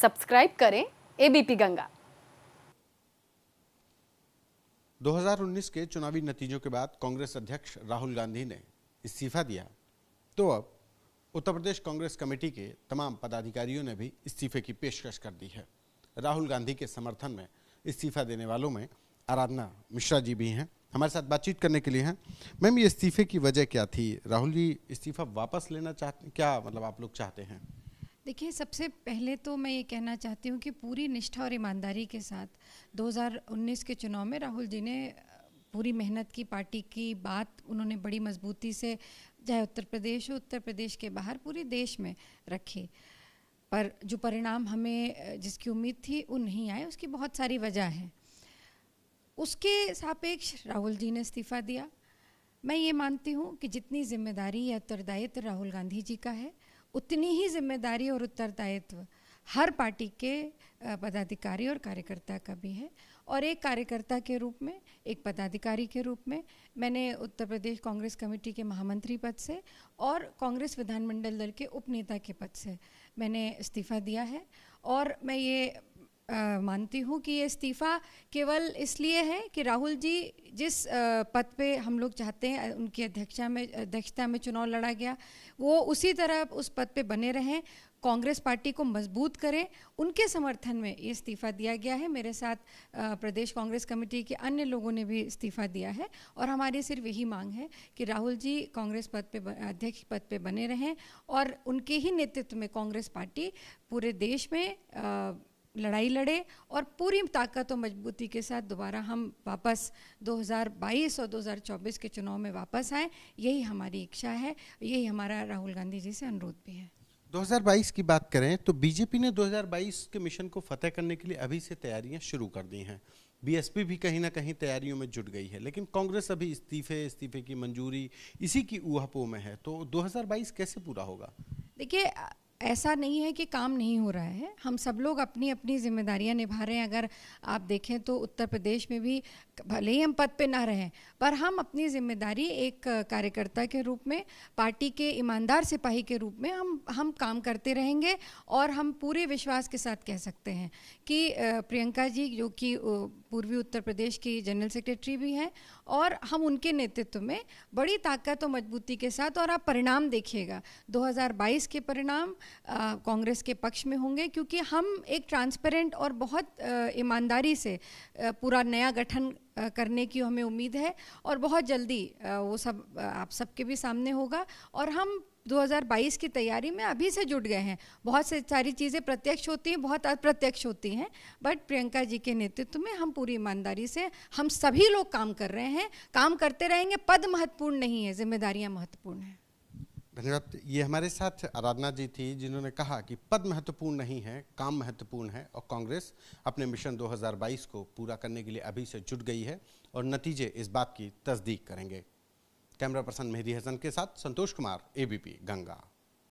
subscribe करें ABP Ganga 2019 के चुनावी नतीजों के बाद कांग्रेस अध्यक्ष राहुल गांधी ने इस्तीफा दिया तो अब उत्तर प्रदेश कांग्रेस कमेटी के तमाम पदाधिकारियों ने भी इस्तीफे की पेशकश कर दी है राहुल गांधी के समर्थन में इस्तीफा देने वालों में आराधना मिश्रा जी भी हैं हमारे साथ बातचीत करने के लिए हैं मैम ये इस्तीफे की वजह क्या थी राहुल जी इस्तीफा वापस लेना चाहते क्या मतलब आप लोग चाहते हैं देखिए सबसे पहले तो मैं ये कहना चाहती हूँ कि पूरी निष्ठा और ईमानदारी के साथ 2019 के चुनाव में राहुल जी ने पूरी मेहनत की पार्टी की बात उन्होंने बड़ी मजबूती से चाहे उत्तर प्रदेश हो उत्तर प्रदेश के बाहर पूरे देश में रखी पर जो परिणाम हमें जिसकी उम्मीद थी वो नहीं आए उसकी बहुत सारी वजह है उसके सापेक्ष राहुल जी ने इस्तीफ़ा दिया मैं ये मानती हूँ कि जितनी जिम्मेदारी या उत्तरदायित्व राहुल गांधी जी का है उतनी ही जिम्मेदारी और उत्तरदायित्व हर पार्टी के पदाधिकारी और कार्यकर्ता का भी है और एक कार्यकर्ता के रूप में एक पदाधिकारी के रूप में मैंने उत्तर प्रदेश कांग्रेस कमेटी के महामंत्री पद से और कांग्रेस विधानमंडल दल के उपनेता के पद से मैंने इस्तीफ़ा दिया है और मैं ये मानती हूँ कि ये इस्तीफ़ा केवल इसलिए है कि राहुल जी जिस पद पे हम लोग चाहते हैं उनकी अध्यक्षता में अध्यक्षता में चुनाव लड़ा गया वो उसी तरह उस पद पे बने रहें कांग्रेस पार्टी को मजबूत करें उनके समर्थन में ये इस्तीफ़ा दिया गया है मेरे साथ प्रदेश कांग्रेस कमेटी के अन्य लोगों ने भी इस्तीफ़ा दिया है और हमारी सिर्फ यही मांग है कि राहुल जी कांग्रेस पद पे अध्यक्ष पद पे बने रहें और उनके ही नेतृत्व में कांग्रेस पार्टी पूरे देश में लड़ाई लड़े और पूरी ताकत और मजबूती के साथ दोबारा हम वापस 2022 और 2024 के चुनाव में वापस आएँ यही हमारी इच्छा है यही हमारा राहुल गांधी जी से अनुरोध भी है 2022 की बात करें तो बीजेपी ने 2022 के मिशन को फतेह करने के लिए अभी से तैयारियां शुरू कर दी हैं बीएसपी भी कहीं ना कहीं तैयारियों में जुट गई है लेकिन कांग्रेस अभी इस्तीफे इस्तीफे की मंजूरी इसी की ऊहापोह में है तो 2022 कैसे पूरा होगा देखिए ऐसा नहीं है कि काम नहीं हो रहा है हम सब लोग अपनी अपनी जिम्मेदारियां निभा रहे हैं अगर आप देखें तो उत्तर प्रदेश में भी भले ही हम पद पे ना रहें पर हम अपनी जिम्मेदारी एक कार्यकर्ता के रूप में पार्टी के ईमानदार सिपाही के रूप में हम हम काम करते रहेंगे और हम पूरे विश्वास के साथ कह सकते हैं कि प्रियंका जी जो कि पूर्वी उत्तर प्रदेश की जनरल सेक्रेटरी भी हैं और हम उनके नेतृत्व में बड़ी ताकत और मजबूती के साथ और आप परिणाम देखिएगा 2022 के परिणाम कांग्रेस के पक्ष में होंगे क्योंकि हम एक ट्रांसपेरेंट और बहुत ईमानदारी से पूरा नया गठन करने की हमें उम्मीद है और बहुत जल्दी वो सब आप सबके भी सामने होगा और हम 2022 की तैयारी में अभी से जुट गए हैं बहुत से सारी चीज़ें प्रत्यक्ष होती हैं बहुत अप्रत्यक्ष होती हैं बट प्रियंका जी के नेतृत्व में हम पूरी ईमानदारी से हम सभी लोग काम कर रहे हैं काम करते रहेंगे पद महत्वपूर्ण नहीं है जिम्मेदारियां महत्वपूर्ण हैं धन्यवाद ये हमारे साथ आराधना जी थी जिन्होंने कहा कि पद महत्वपूर्ण नहीं है काम महत्वपूर्ण है और कांग्रेस अपने मिशन 2022 को पूरा करने के लिए अभी से जुट गई है और नतीजे इस बात की तस्दीक करेंगे कैमरा पर्सन मेहदी हसन के साथ संतोष कुमार एबीपी गंगा